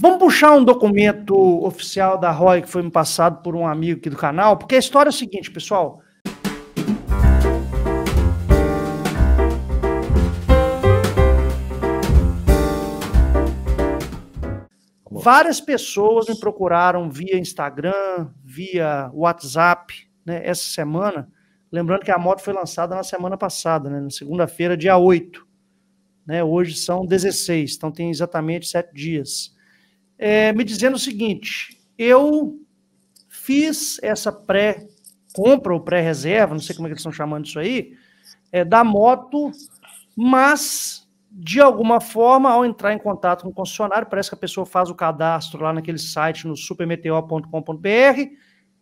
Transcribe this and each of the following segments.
Vamos puxar um documento oficial da ROI que foi me passado por um amigo aqui do canal, porque a história é a seguinte, pessoal. Várias pessoas me procuraram via Instagram, via WhatsApp, né, essa semana. Lembrando que a moto foi lançada na semana passada, né, na segunda-feira, dia 8. Né, hoje são 16, então tem exatamente sete dias é, me dizendo o seguinte: eu fiz essa pré-compra ou pré-reserva, não sei como é que eles estão chamando isso aí, é, da moto, mas de alguma forma, ao entrar em contato com o concessionário, parece que a pessoa faz o cadastro lá naquele site no supermeteor.com.br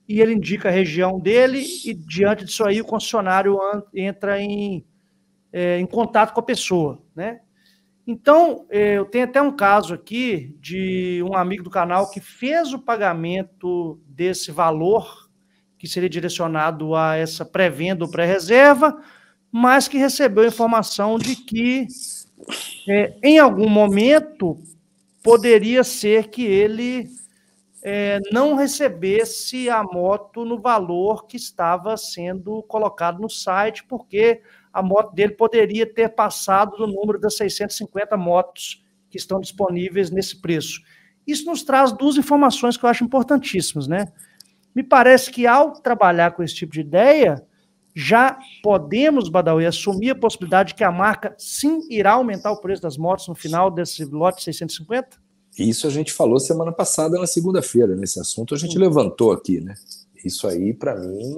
e ele indica a região dele e diante disso aí o concessionário entra em, é, em contato com a pessoa, né? Então, é, eu tenho até um caso aqui de um amigo do canal que fez o pagamento desse valor, que seria direcionado a essa pré-venda ou pré-reserva, mas que recebeu a informação de que, é, em algum momento, poderia ser que ele é, não recebesse a moto no valor que estava sendo colocado no site, porque a moto dele poderia ter passado do número das 650 motos que estão disponíveis nesse preço. Isso nos traz duas informações que eu acho importantíssimas, né? Me parece que ao trabalhar com esse tipo de ideia, já podemos, Badawi, assumir a possibilidade de que a marca sim irá aumentar o preço das motos no final desse lote 650? Isso a gente falou semana passada, na segunda-feira, nesse assunto a gente sim. levantou aqui, né? Isso aí, para mim,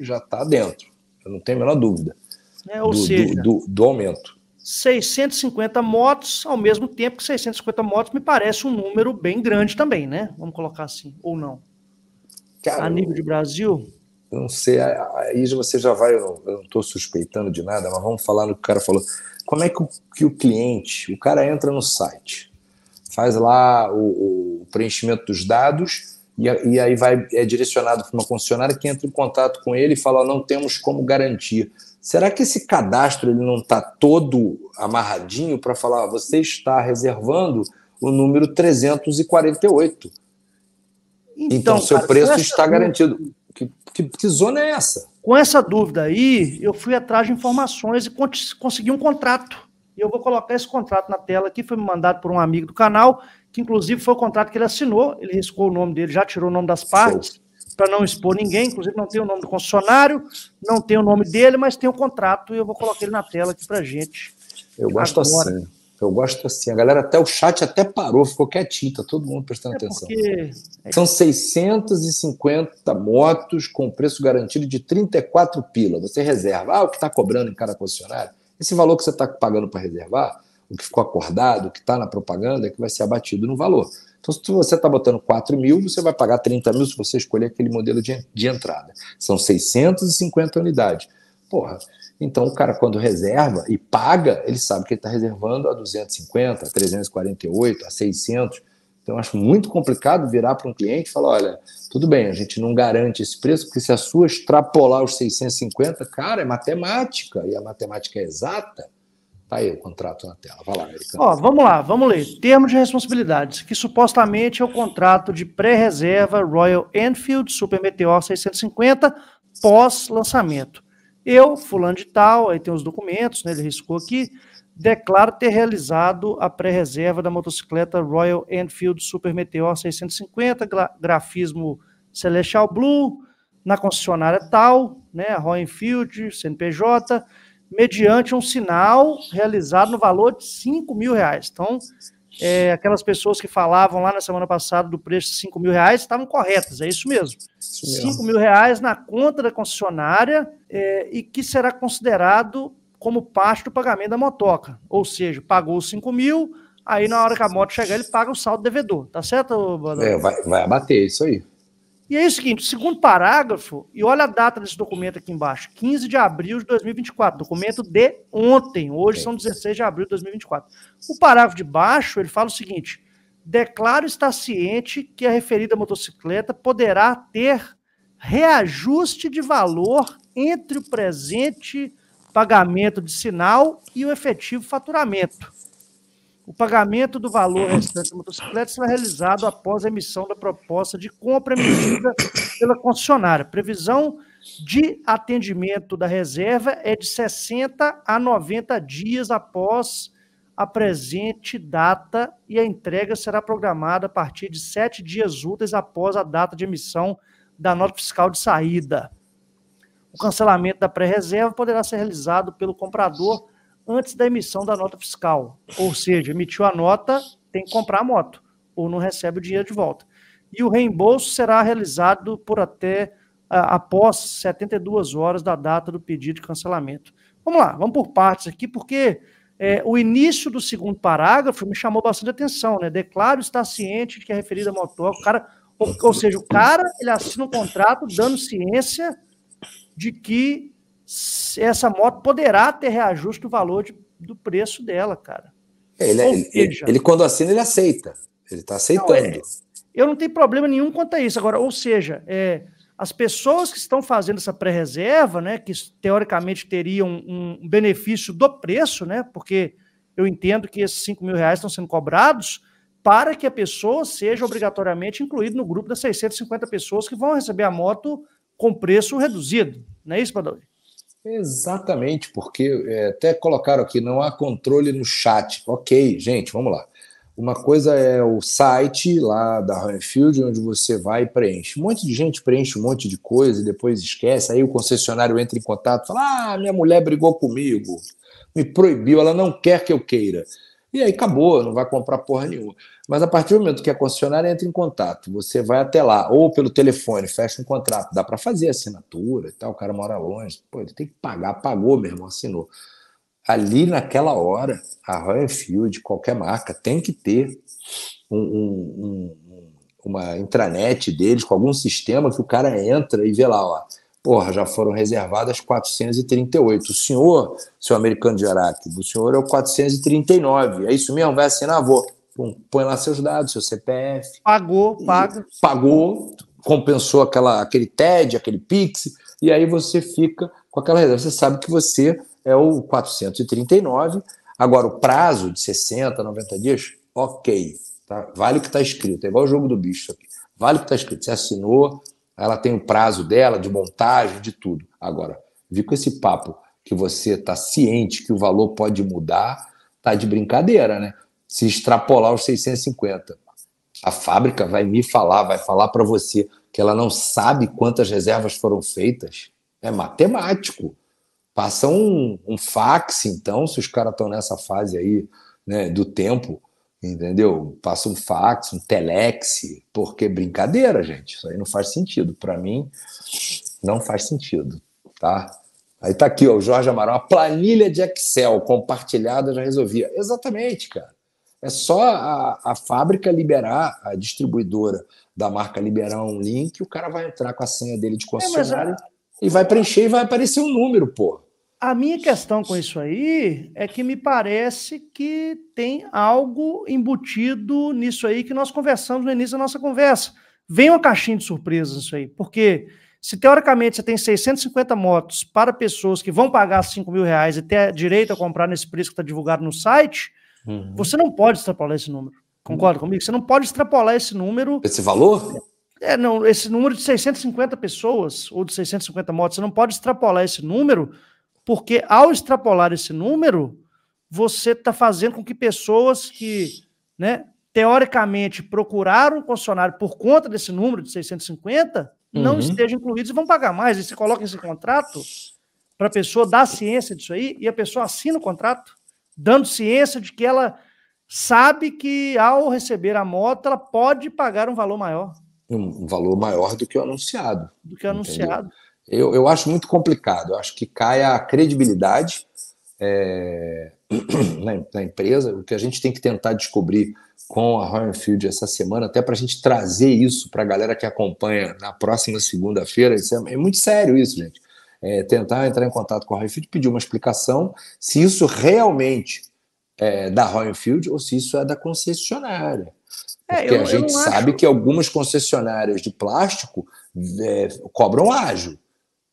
já está dentro, eu não tenho a menor dúvida. Né? Ou do, seja, do, do, do aumento. 650 motos, ao mesmo tempo que 650 motos me parece um número bem grande também, né? Vamos colocar assim, ou não? Cara, a nível de Brasil? Eu não sei, aí você já vai, eu não estou suspeitando de nada, mas vamos falar no que o cara falou. Como é que o, que o cliente, o cara entra no site, faz lá o, o preenchimento dos dados e, e, aí vai é direcionado para uma concessionária que entra em contato com ele e fala, não temos como garantir Será que esse cadastro ele não está todo amarradinho para falar, ah, você está reservando o número 348? Então, então seu cara, preço está dúvida, garantido. Que, que, que, zona é essa? Com essa dúvida aí, eu fui atrás de informações e consegui um contrato. E eu vou colocar esse contrato na tela aqui, foi me mandado por um amigo do canal, que inclusive foi o contrato que ele assinou, ele riscou o nome dele, já tirou o nome das partes para não expor ninguém, inclusive não tem o nome do concessionário, não tem o nome dele, mas tem o contrato e eu vou colocar ele na tela aqui para gente. Eu gosto Agora. assim. Eu gosto assim. A galera até o chat até parou, ficou quietinho, tá todo mundo prestando é atenção. Porque... É São 650 motos com preço garantido de 34 pila. Você reserva. Ah, o que está cobrando em cada concessionário? Esse valor que você está pagando para reservar, o que ficou acordado, o que está na propaganda, é que vai ser abatido no valor. Então, se você está botando 4 mil, você vai pagar 30 mil se você escolher aquele modelo de, de entrada. São 650 unidades. Porra, então o cara, quando reserva e paga, ele sabe que ele está reservando a 250, a 348, a 600. Então, eu acho muito complicado virar para um cliente e falar: olha, tudo bem, a gente não garante esse preço, porque se a sua extrapolar os 650, cara, é matemática, e a matemática é exata. Tá aí o contrato na tela. Vai lá, Ó, vamos lá, vamos ler. Termo de responsabilidades, que supostamente é o contrato de pré-reserva Royal Enfield Super Meteor 650 pós-lançamento. Eu, fulano de tal, aí tem os documentos, né, ele riscou aqui, declaro ter realizado a pré-reserva da motocicleta Royal Enfield Super Meteor 650, grafismo Celestial Blue, na concessionária tal, né, Royal Enfield, CNPJ, mediante um sinal realizado no valor de 5 mil reais. Então, é, aquelas pessoas que falavam lá na semana passada do preço de 5 mil reais estavam corretas, é isso mesmo. Isso 5 mil reais na conta da concessionária é, e que será considerado como parte do pagamento da motoca. Ou seja, pagou os 5 mil, aí na hora que a moto chegar, ele paga o saldo devedor, tá certo, Badal? É, vai, vai abater isso aí. E é o seguinte, segundo parágrafo, e olha a data desse documento aqui embaixo, 15 de abril de 2024, documento de ontem, hoje são 16 de abril de 2024. O parágrafo de baixo, ele fala o seguinte, declaro estar ciente que a referida motocicleta poderá ter reajuste de valor entre o presente pagamento de sinal e o efetivo faturamento o pagamento do valor restante da motocicleta será realizado após a emissão da proposta de compra emitida pela concessionária. Previsão de atendimento da reserva é de 60 a 90 dias após a presente data e a entrega será programada a partir de sete dias úteis após a data de emissão da nota fiscal de saída. O cancelamento da pré-reserva poderá ser realizado pelo comprador antes da emissão da nota fiscal. Ou seja, emitiu a nota, tem que comprar a moto, ou não recebe o dinheiro de volta. E o reembolso será realizado por até ah, após 72 horas da data do pedido de cancelamento. Vamos lá, vamos por partes aqui, porque é, o início do segundo parágrafo me chamou bastante atenção, né? Declaro estar ciente de que é referida a O cara, ou, ou, seja, o cara ele assina um contrato dando ciência de que essa moto poderá ter reajuste do valor de, do preço dela, cara. É, ele, é, ele, ele, ele, quando assina, ele aceita. Ele está aceitando. Não, é, eu não tenho problema nenhum quanto a isso. Agora, ou seja, é, as pessoas que estão fazendo essa pré-reserva, né, que teoricamente teriam um benefício do preço, né, porque eu entendo que esses 5 mil reais estão sendo cobrados para que a pessoa seja obrigatoriamente incluída no grupo das 650 pessoas que vão receber a moto com preço reduzido. Não é isso, Badawi? Exatamente, porque é, até colocaram aqui, não há controle no chat. Ok, gente, vamos lá. Uma coisa é o site lá da Renfield, onde você vai e preenche. Um monte de gente preenche um monte de coisa e depois esquece. Aí o concessionário entra em contato e fala: Ah, minha mulher brigou comigo, me proibiu, ela não quer que eu queira. E aí acabou, não vai comprar porra nenhuma. Mas a partir do momento que a concessionária entra em contato, você vai até lá, ou pelo telefone, fecha um contrato, dá para fazer assinatura e tal, o cara mora longe, pô, ele tem que pagar, pagou, meu irmão, assinou. Ali naquela hora, a Royal Field, qualquer marca, tem que ter um, um, um, uma intranet deles, com algum sistema que o cara entra e vê lá, ó, porra, já foram reservadas 438. O senhor, seu americano de Araque, o senhor é o 439. É isso mesmo? Vai assinar? Vou. Pum, põe lá seus dados, seu CPF. Pagou, paga. Pagou, compensou aquela, aquele TED, aquele PIX, e aí você fica com aquela reserva. Você sabe que você é o 439. Agora, o prazo de 60, 90 dias, ok. Tá? Vale o que está escrito. É igual o jogo do bicho aqui. Vale o que está escrito. Você assinou, ela tem o prazo dela de montagem, de tudo. Agora, vi com esse papo que você está ciente que o valor pode mudar, tá de brincadeira, né? Se extrapolar os 650. A fábrica vai me falar, vai falar para você que ela não sabe quantas reservas foram feitas. É matemático. Passa um, um fax, então, se os caras estão nessa fase aí né, do tempo, entendeu? Passa um fax, um telex, porque é brincadeira, gente, isso aí não faz sentido. Para mim, não faz sentido, tá? Aí tá aqui, ó, o Jorge Amaral, uma planilha de Excel compartilhada já resolvia. Exatamente, cara. É só a, a fábrica liberar, a distribuidora da marca liberar um link, o cara vai entrar com a senha dele de concessionário é, e vai preencher e vai aparecer um número, pô. A minha questão com isso aí é que me parece que tem algo embutido nisso aí que nós conversamos no início da nossa conversa. Vem uma caixinha de surpresas isso aí, porque se teoricamente você tem 650 motos para pessoas que vão pagar 5 mil reais e ter direito a comprar nesse preço que está divulgado no site, uhum. você não pode extrapolar esse número. Concorda comigo? Você não pode extrapolar esse número. Esse valor? É, não, esse número de 650 pessoas ou de 650 motos, você não pode extrapolar esse número porque ao extrapolar esse número, você está fazendo com que pessoas que, né, teoricamente, procuraram o concessionário por conta desse número de 650, uhum. não estejam incluídos e vão pagar mais. E você coloca esse contrato para a pessoa dar ciência disso aí e a pessoa assina o contrato, dando ciência de que ela sabe que ao receber a moto, ela pode pagar um valor maior. Um valor maior do que o anunciado. Do que o anunciado. Entendeu? eu, eu acho muito complicado. Eu acho que cai a credibilidade é, na, na, empresa. O que a gente tem que tentar descobrir com a Hornfield essa semana, até para a gente trazer isso para a galera que acompanha na próxima segunda-feira, é, é, muito sério isso, gente. É, tentar entrar em contato com a Hornfield, pedir uma explicação se isso realmente é da Hornfield ou se isso é da concessionária. É, Porque é, eu, a gente sabe acho... que algumas concessionárias de plástico é, cobram ágil.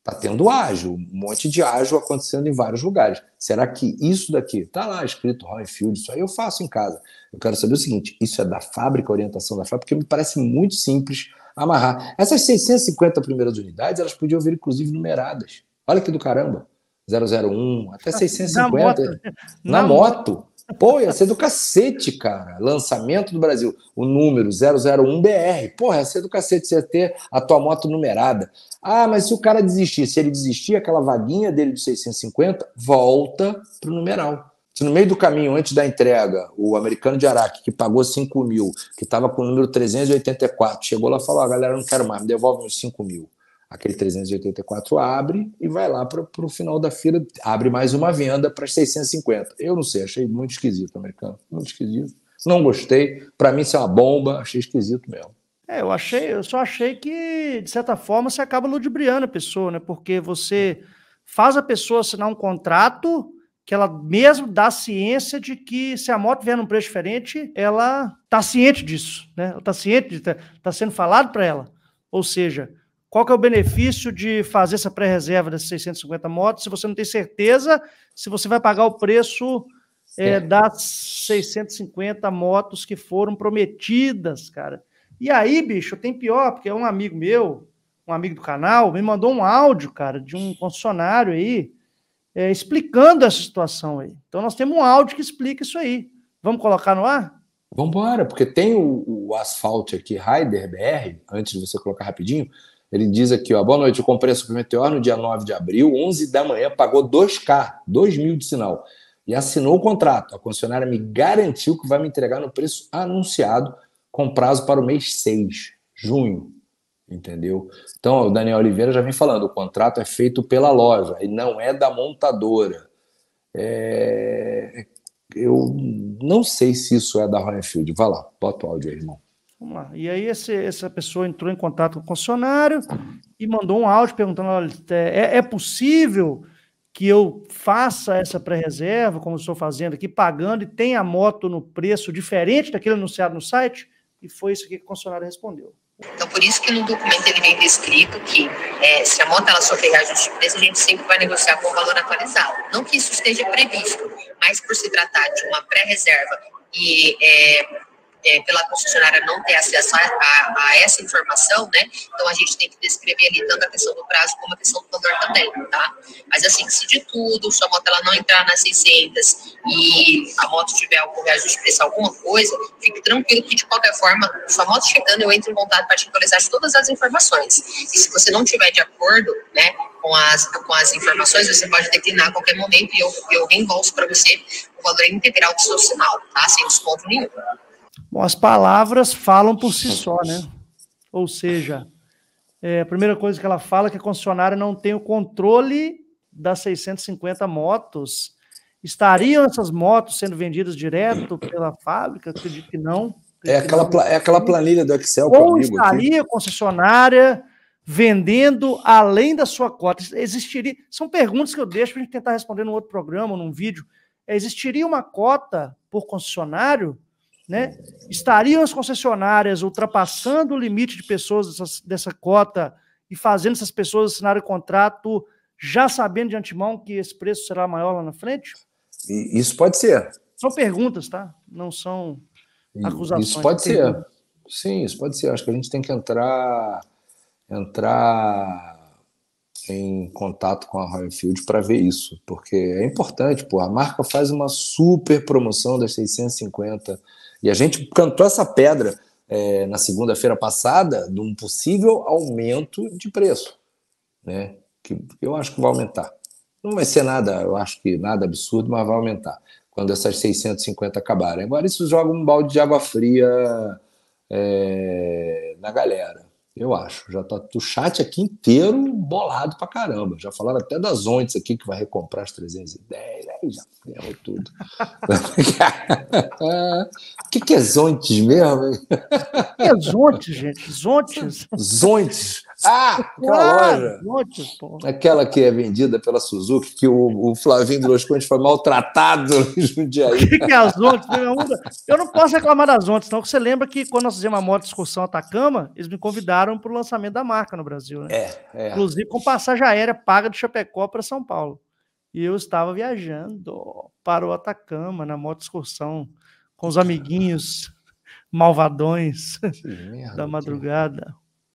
Está tendo ágil, um monte de ágil acontecendo em vários lugares. Será que isso daqui está lá escrito Field Isso aí eu faço em casa. Eu quero saber o seguinte: isso é da fábrica, orientação da fábrica, porque me parece muito simples amarrar. Essas 650 primeiras unidades, elas podiam vir, inclusive, numeradas. Olha que do caramba. 001 até 650. Na moto. Na moto. Pô, ia ser do cacete, cara. Lançamento do Brasil. O número 001BR. Porra, ia ser do cacete você ter a tua moto numerada. Ah, mas se o cara desistir, se ele desistir, aquela vaguinha dele de 650 volta pro numeral. Se no meio do caminho, antes da entrega, o americano de Araque, que pagou 5 mil, que estava com o número 384, chegou lá e falou: ah, galera, não quero mais, me devolve uns 5 mil aquele 384 abre e vai lá para o final da fila, abre mais uma venda para 650. Eu não sei, achei muito esquisito americano, muito esquisito. Não gostei, para mim isso é uma bomba, achei esquisito mesmo. É, eu achei, eu só achei que de certa forma você acaba ludibriando a pessoa, né? Porque você faz a pessoa assinar um contrato que ela mesmo dá ciência de que se a moto vier num preço diferente, ela tá ciente disso, né? Ela tá ciente, de, tá, tá sendo falado para ela. Ou seja, qual que é o benefício de fazer essa pré-reserva dessas 650 motos se você não tem certeza se você vai pagar o preço é, das 650 motos que foram prometidas, cara? E aí, bicho, tem pior, porque um amigo meu, um amigo do canal, me mandou um áudio, cara, de um concessionário aí, é, explicando essa situação aí. Então nós temos um áudio que explica isso aí. Vamos colocar no ar? Vamos embora, porque tem o, o asfalto aqui, Raider BR, antes de você colocar rapidinho, ele diz aqui, ó, boa noite, eu comprei a Super no dia 9 de abril, 11 da manhã, pagou 2K, 2 mil de sinal, e assinou o contrato. A concessionária me garantiu que vai me entregar no preço anunciado, com prazo para o mês 6, junho. Entendeu? Então, o Daniel Oliveira já vem falando, o contrato é feito pela loja e não é da montadora. É... Eu não sei se isso é da Homefield. Vai lá, bota o áudio aí, irmão. Vamos lá. E aí esse, essa pessoa entrou em contato com o concessionário e mandou um áudio perguntando: olha, é, é, é possível que eu faça essa pré-reserva, como estou fazendo aqui, pagando e tenha a moto no preço diferente daquele anunciado no site? E foi isso que o concessionário respondeu. Então, por isso que no documento ele vem descrito que é, se a moto ela sofrer ajuste de preço, a gente sempre vai negociar com o valor atualizado. Não que isso esteja previsto, mas por se tratar de uma pré-reserva e é, é, pela concessionária não ter acesso a, a, a, essa informação, né? Então a gente tem que descrever ali tanto a questão do prazo como a questão do valor também, tá? Mas assim, se de tudo, se a moto ela não entrar nas 600 e a moto tiver algum reajuste de preço, alguma coisa, fique tranquilo que de qualquer forma, sua moto chegando, eu entro em contato para te atualizar todas as informações. E se você não tiver de acordo, né? Com as, com as informações, você pode declinar a qualquer momento e eu, eu reembolso para você o valor integral do seu sinal, tá? Sem desconto nenhum. Bom, as palavras falam por si só, né? Ou seja, é, a primeira coisa que ela fala é que a concessionária não tem o controle das 650 motos. Estariam essas motos sendo vendidas direto pela fábrica? Acredito que não. É aquela, é aquela planilha do Excel que Ou estaria a concessionária vendendo além da sua cota? Existiria? São perguntas que eu deixo para a gente tentar responder no outro programa, num vídeo. É, existiria uma cota por concessionário? né, estariam as concessionárias ultrapassando o limite de pessoas dessa cota e fazendo essas pessoas assinarem o contrato já sabendo de antemão que esse preço será maior lá na frente? Isso pode ser. São perguntas, tá? Não são acusações. Isso pode ser. Sim, isso pode ser. Acho que a gente tem que entrar entrar em contato com a Royal Field para ver isso, porque é importante, pô, a marca faz uma super promoção das 650 e a gente cantou essa pedra é, na segunda-feira passada de um possível aumento de preço, né? Que, eu acho que vai aumentar. Não vai ser nada, eu acho que nada absurdo, mas vai aumentar quando essas 650 acabarem. Agora isso joga um balde de água fria é, na galera. Eu acho. Já tá o chat aqui inteiro bolado pra caramba. Já falaram até das ontes aqui que vai recomprar as 310. Aí já ferrou tudo. O que, que é zontes mesmo? Hein? que é zontes, gente? Zontes? Zontes. Ah, aquela claro, loja. aquela que é vendida pela Suzuki, que o, o Flavinho de Los Contes foi maltratado no dia O que, é as Ontes? Eu não posso reclamar das Ontes, não. Você lembra que quando nós fizemos a moto excursão Atacama, eles me convidaram para o lançamento da marca no Brasil, né? É, é. Inclusive com passagem aérea paga de Chapecó para São Paulo. E eu estava viajando para o Atacama na moto excursão com os amiguinhos malvadões merda, da madrugada.